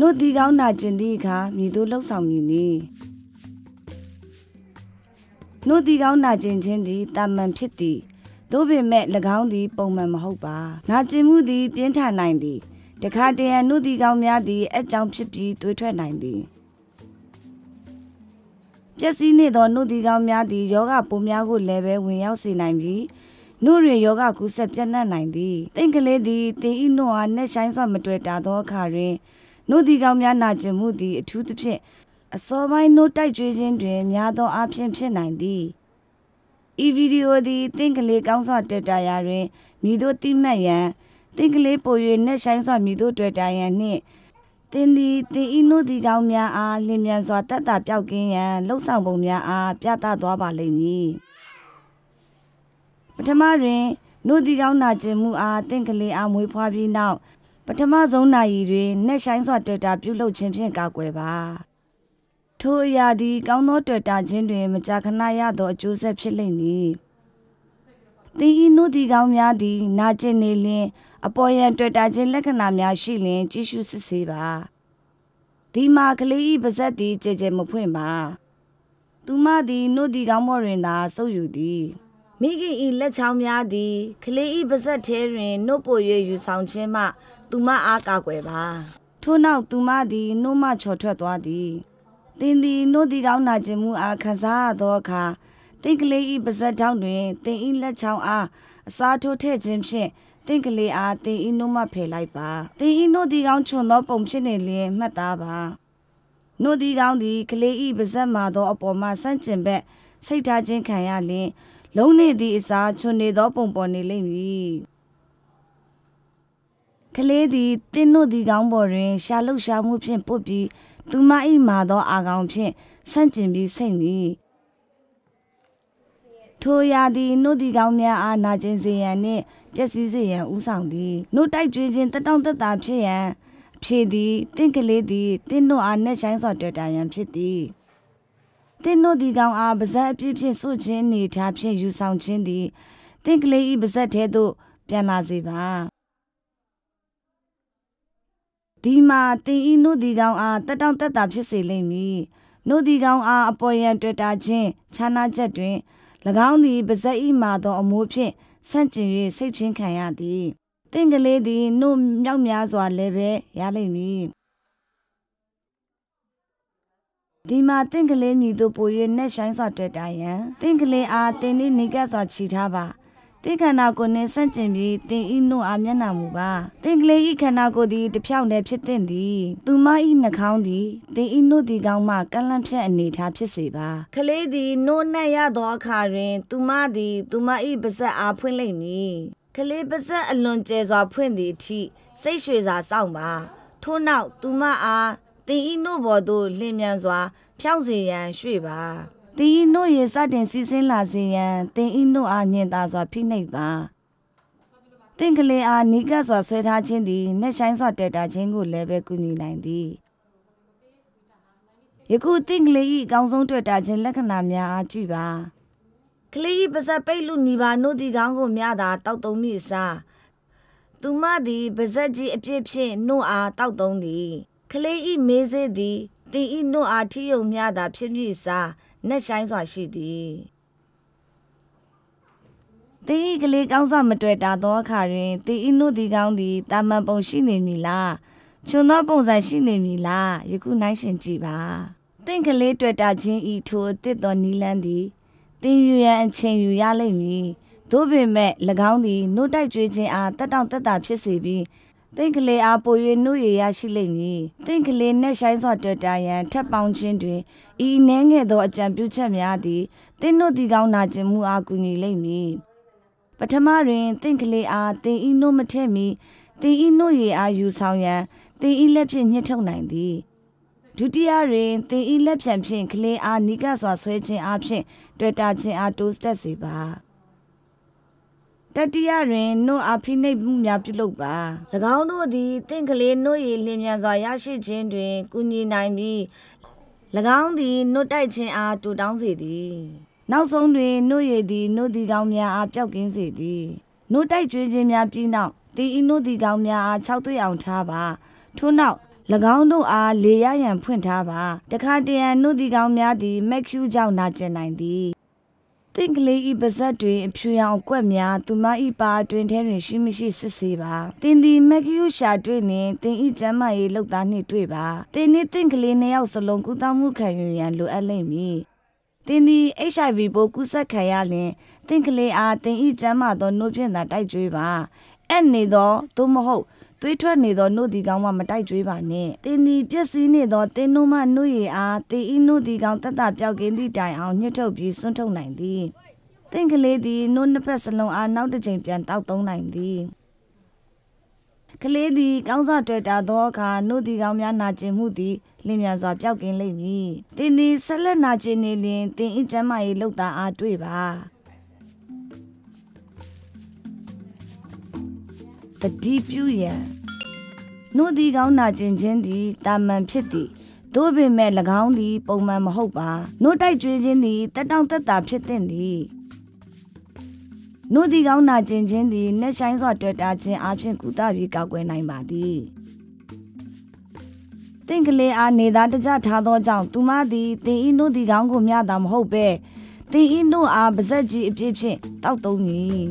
နို့တီကောင်းနာကျင်သည့်အခါမြည်သူလှုပ်ဆောင်မည်နီနို့တီကောင်းနာကျင်ခြင်းသည်တာမန်ဖြစ်သည်တို့ပင်မဲ့၎င်းသည်ပုံမှန်မဟုတ်ပါနာကျင်မှုသည်ပြင်းထန်နိုင်သည်တခါတရံနို့တီကောင်းများသည်အကြောင်းဖြစ်ပြီးသွေးထွက်နိုင်သည်ပျက်စီးနေသောနှုတ်ဒီကောင်းများသည်ယောဂပိုးများကိုလည်းပဲဝင်ရောက်စေနိုင်ပြီးနှုတ်တွင်ယောဂကူးဆက်ပြန့်နှံ့နိုင်သည်။တင့်ကလေးသည်တင်ဤနှုတ်အားနှက်ဆိုင်စွာမတွေ့တာသောအခါတွင်နှုတ်ဒီကောင်များနာကျင်မှုသည်အထူးသဖြင့်အစောပိုင်းနှုတ်တိုက်ကြွေးခြင်းတွင်များသောအားဖြင့်ဖြစ်နိုင်သည်ဤဗီဒီယိုသည်တင့်ကလေးကောင်းစွာတက်တာရာတွင်မြည်တို့တိမှတ်ရန်တင့်ကလေးပို၍နှက်ဆိုင်စွာမြည်တို့တွေ့တာရန်နှင့်တင်သည်တင်ဤနှုတ်ဒီကောင်များအားလင်မြန်စွာတက်တာပြောက်ကင်းရန်လှုပ်ဆောင်ပုံများအားပြသသွားပါလိမ့်မည်ပထမတွင်နှုတ်ဒီကောင်နာကျင်မှုအားတင့်ကလေးအားမွေးဖွားပြီးနောက်ပထမဆုံးနာရီတွင်နက်ဆိုင်စွာတွေ့တာပြုလုပ်ခြင်းဖြင့်ကာကွယ်ပါထိုအရာသည် ကောင်းသောတွေ့တာခြင်းတွင် မကြာခဏရသောအကျိုးဆက်ဖြစ်လိမ့်မည်သင်၏နှုတ်ဒီကောင်းများသည် နာကျင်နေလျင်အပေါ်ယံတွေ့တာခြင်းလက္ခဏာများရှိလျင်ကြည့်ရှုစစ်ဆေးပါဒီမှာကလေး၏ပါဇက်သည်ကြဲကြဲမဖွင့်ပါ သူမသည်နှုတ်ဒီကောင်းမော်တွင်သာစုပ်ယူသည် မိခင်၏လက်ချောင်းများသည်ကလေး၏ပါဇက်ထဲတွင်နှုတ်ပို၍ယူဆောင်ခြင်းမှသူမအားကာကွယ်ပါ ထို့နောက်သူမသည်နှုတ်မချော်ထွက်သွားသည်သင်သည်နှုတ်တီကောင်းနာခြင်းမှုအားခံစားရသောအခါသင်ကလေး၏ပါဇက်ထောင်းတွင်သင်၏လက်ချောင်းအားအစာထိုးထည့်ခြင်းဖြင့်သင်ကလေးအားသင်၏နှုတ်မဖယ်လိုက်ပါသင်၏နှုတ်တီကောင်းချွန်သောပုံဖြစ်နေလျင်မှတ်သားပါနှုတ်တီကောင်းသည်ကလေး၏ပါဇက်မာသောအပေါ်မှဆန့်ကျင်ဘက်စိတ်ထားခြင်းခံရလျင်လုံးနေသည့်အစာချွန်နေသောပုံပေါ်နေလိမ့်မည်ကလေးသည်တင်းတို့ဒီကောင်းပေါ်တွင် ရှာလုရှာမှုဖြင့်ပုတ်ပြီးသူမ၏မာသောအာကောင်ဖြင့်ဆန့်ကျင်ပြီးစိတ်မိထိုရာသည်နှုတ်ဒီကောင်းများအားနာကျင်စေရန်နှင့်ပျက်စီးစေရန်ဥဆောင်သည်နှုတ်တိုက်ကြွေးခြင်းတတောင့်တတာဖြစ်ရန်ဖြေသည်တင့်ကလေးသည်တင့်နှုတ်အားနှက်ဆိုင်စွာတွေ့တာရန် ဖြစ်သည်တင့်နှုတ်ဒီကောင်အားပါဇက်အပြည့်ဖြင့်စွခြင်းနေထားဖြင့်ယူဆောင်ခြင်းသည်တင့်ကလေး၏ပါဇက်ထဲသို့ ပြန်လာစေပါဒီမှာတင်ဤနို့ဒီကောင်အားတက်တောင့်တက်တာဖြစ်စေလိမ့်မည်နို့ဒီကောင်အားအပေါ်ယံတွေ့တာချင်းခြားနာချက်တွင်၎င်းသည်ပါဇက်ဤမာသောအမိုးဖြင့်ဆန့်ကျင်၍စိတ်ချင်းခံရသည်တင့်ကလေးသည်နို့မြောက်များစွာလည်းပဲရလိမ့်မည်ဒီမှာတင့်ကလေးမြည်တို့ပို၍နှက်ဆိုင်စွာတွေ့တာယံတင့်ကလေးအားတင်းနှင့်နေကပ်စွာခြိထားပါသင်ခန္ဓာကိုယ်နှင့်ဆန့်ကျင်ပြီးသင်ဤနှုတ်အားမျက်နှာမူပါသင်ကလေးဤခန္ဓာကိုယ်သည်တဖြောင်တည်းဖြစ်သင့်သည်သူမဤနှာခေါင်းသည်သင်ဤနှုတ်သည်ကောင်းမှကန့်လန့်ဖြတ်အနေထားဖြစ်စေပါကလေးသည်နှုတ်နှက်ရသောအခါတွင် သူမသည်သူမဤပါဇက်အားဖွင့်လိမ့်မည်ကလေးပါဇက်အလွန်ကျယ်စွာဖွင့်သည်အထိစိတ်ရွှေစွာစောင့်ပါထို့နောက်သူမအားသင်ဤနှုတ်ပေါ်သို့လျင်မြန်စွာဖြောင့်စေရန်ရွှေ့ပါတင်းဤနို့ရေစတင်စီစဉ်လာစေရန်တင်းဤနို့အားညင်သာစွာဖိနှိပ်ပါ။တင်ကလေးအားနီးကပ်စွာဆွဲထားခြင်းသည်နှက်ဆိုင်စွာတဲတာခြင်းကိုလည်းပဲကူညီနိုင်သည်။ယခုတင်ကလေးဤအကောင်းဆုံးတွေ့တာခြင်းလက္ခဏာများအားကြည့်ပါ။ကလေးဤပါဇက်ပိတ်လူနီပါနို့ဒီကောင်းကိုမြတာတောက်သုံးမိအစား။သူမသည်ပါဇက်ကြီးအပြစ်ဖြင့်နို့အားတောက်သုံးသည်။ကလေးဤမေးစေသည်တင်ဤနို့အားထိယုံမြတာဖြစ်မိအစား။နက်ရှိုင်းစွာရှိသည်တေးကလေးကောင်းစွာမတွေ့တာသောအခါတွင်တေးအင်းတို့ဒီကောင်းသည်တာမန်ပုံရှိနေမည်လားချွန်သောပုံစံရှိနေမည်လားယခုနိုင်ရှင်ကြည့်ပါတင့်ကလေးတွေ့တာချင်းဤထိုအစ်တော်နီလန်းသည်တင်ယူရန်အချိန်ယူရလိမ့်မည်သို့ပေမဲ့၎င်းသည်နှုတ်တိုက်ကြွေးခြင်းအားတက်တောင့်တက်တာဖြစ်စေပြီး။တင့်ကလေးအားပို၍နှုတ်ရရရှိလိမ့်မည်။တင့်ကလေးနဲ့ဆိုင်စွာတွေ့တာရန်ထက်ပေါင်းခြင်းတွင်ဤနှဲငယ်သောအကြံပြုချက်များသည်တင့်တို့ဒီကောင်းနာခြင်းမှုအားကူညီလိမ့်မည်။ပထမတွင်တင့်ကလေးအားတင်ဤနှုတ်မထက်မီတင်ဤနှုတ်ရအားယူဆောင်ရန်တင်ဤလက်ဖြင့်ညှစ်ထုတ်နိုင်သည်။ဒုတိယတွင်သင်ဤလက်ပြန်ဖြင့်ကလင်းအားနိကစွာဆွဲခြင်းအပြင်တွေ့တာခြင်းအားတိုးတက်စေပါ။တတိယတွင်နှုတ်အဖိနှိပ်မှုများပြုလုပ်ပါ၎င်းတို့သည်တင့်ကလေးနှုတ်ရည်လျင်မြန်စွာရရှိခြင်းတွင်ကူညီနိုင်ပြီး၎င်းသည်နှုတ်တိုက်ခြင်းအားတူတောင်းစေသည်နောက်ဆုံးတွင်နှုတ်ရည်သည်နှုတ်ဒီကောင်းများအားပျောက်ကင်းစေသည်နှုတ်တိုက်ကြွေးခြင်းများပြီးနောက်ဒီအင်းနှုတ်ဒီကောင်းများအား၆တွေ့အောင်ထားပါထို့နောက်၎င်းတို့အားလေရရန်ဖွင့်ထားပါ တခါတရံနှုတ်ဒီကောင်းများသည်မက်ကျူးကြောင့်နာကျင်နိုင်သည်တင့်ကလေးဤပါဇက်တွင်အဖြူရောင်ကွက်များသူမဤပါတွင်ထဲတွင်ရှိမရှိစစ်ဆေးပါတင်ဒီမက်ကယူရှာတွင်နှင့်တင်ဤကျမ်းမာရေးလောက်သားနှင့်တွေ့ပါတင်နှင့်တင့်ကလေးနှစ်ယောက်စလုံးကူးတောင်းမှုခံယူရန်လိုအပ်လိမ့်မည်တင်ဒီ HIV ပိုးကူးစက်ခံရလျင်တင့်ကလေးအားတင်ဤကျမ်းမာသောနှုတ်ဖြင့်သာတိုက်ကြွေးပါအဲ့နေသောသို့မဟုတ်သွေးထွက်နေသောနှုတ်ဒီကောင်မှမတိုက်ကြွေးပါနှင့်တင်းဒီပျက်စီးနေသောတင်းတို့မှနှုတ်ရည်အားတေဤနှုတ်ဒီကောင်တက်တာပြောက်ကင်းသည့်တိုင်အောင်ညှစ်ထုတ်ပြီးစွန့်ထုတ်နိုင်သည်တင့်ကလေးသည်နှုတ်နှစ်ဖက်စလုံးအားနောက်တစ်ကြိမ်ပြန်တောက်သုံးနိုင်သည်ကလေးသည်ကောင်းစွာတွေ့တာသောအခါနှုတ်ဒီကောင်များနာကျင်မှုသည်လင်းမြန်စွာပျောက်ကင်းလိမ့်မည်။တင်းသည်ဆက်လက်နာကျင်နေလျင်တင်းဤကျမ်းမာ၏လောက်တာအားတွေ့ပါ။တတိပြုရန်နို့ဒီကောင်းနာကျင်ခြင်းသည်တာမန်ဖြစ်သည်တို့ပင်မဲ့၎င်းသည် ပုံမှန်မဟုတ်ပါ နို့တိုက်ကြွေးခြင်းသည်တက်တောင့်တက်တာဖြစ်သင့်သည်နို့ဒီကောင်းနာကျင်ခြင်းသည်နှက်ဆိုင်စွာတွေ့တာခြင်းအပြင်ကုသပြီးကောက်ွယ်နိုင်ပါသည်တင့်ကလေးအားနေသားတကြထားသောကြောင့်သူမသည်တင်ဤနို့ဒီကောင်းကိုမျှတာမဟုတ်ပဲတင်ဤနို့အားပါဇက်ကြီးအပြည့်ဖြင့်တောက်သုံးမည်